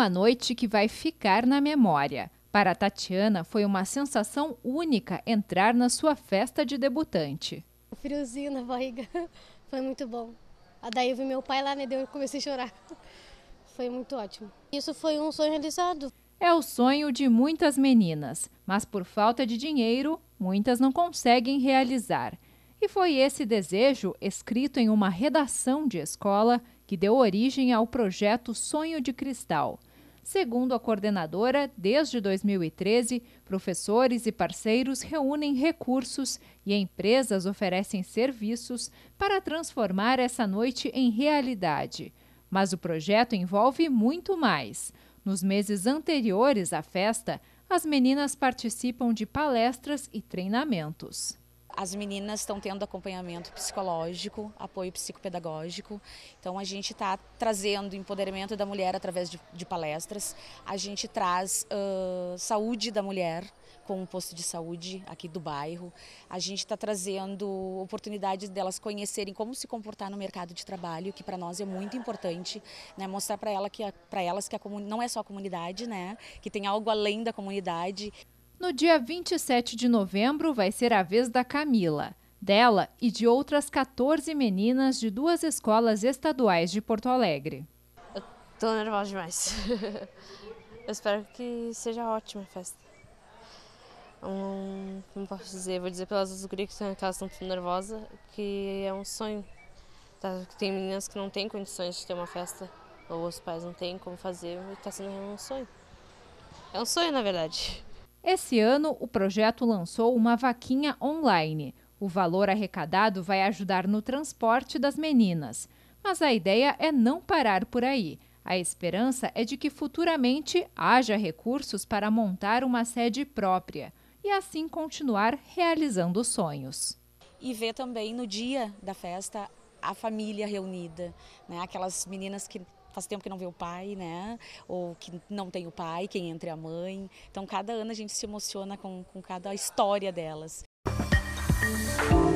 uma noite que vai ficar na memória. Para Tatiana, foi uma sensação única entrar na sua festa de debutante. O friozinho na barriga foi muito bom. Daí eu vi meu pai lá, né? Deu, eu comecei a chorar. Foi muito ótimo. Isso foi um sonho realizado. É o sonho de muitas meninas, mas por falta de dinheiro, muitas não conseguem realizar. E foi esse desejo, escrito em uma redação de escola, que deu origem ao projeto Sonho de Cristal. Segundo a coordenadora, desde 2013, professores e parceiros reúnem recursos e empresas oferecem serviços para transformar essa noite em realidade. Mas o projeto envolve muito mais. Nos meses anteriores à festa, as meninas participam de palestras e treinamentos. As meninas estão tendo acompanhamento psicológico, apoio psicopedagógico. Então a gente está trazendo empoderamento da mulher através de, de palestras. A gente traz uh, saúde da mulher com um posto de saúde aqui do bairro. A gente está trazendo oportunidades delas conhecerem como se comportar no mercado de trabalho, que para nós é muito importante, né? Mostrar para ela que para elas que a não é só a comunidade, né? Que tem algo além da comunidade. No dia 27 de novembro vai ser a vez da Camila. Dela e de outras 14 meninas de duas escolas estaduais de Porto Alegre. Estou nervosa demais. Eu espero que seja ótima a festa. Um, como posso dizer? Vou dizer pelas outras gurias que elas estão nervosas, que é um sonho. Tá, tem meninas que não têm condições de ter uma festa, ou os pais não têm como fazer, e está sendo um sonho. É um sonho, na verdade. Esse ano, o projeto lançou uma vaquinha online. O valor arrecadado vai ajudar no transporte das meninas. Mas a ideia é não parar por aí. A esperança é de que futuramente haja recursos para montar uma sede própria e assim continuar realizando sonhos. E ver também no dia da festa a família reunida, né? aquelas meninas que faz tempo que não vê o pai, né? Ou que não tem o pai, quem entra é a mãe. Então, cada ano a gente se emociona com, com cada história delas. Música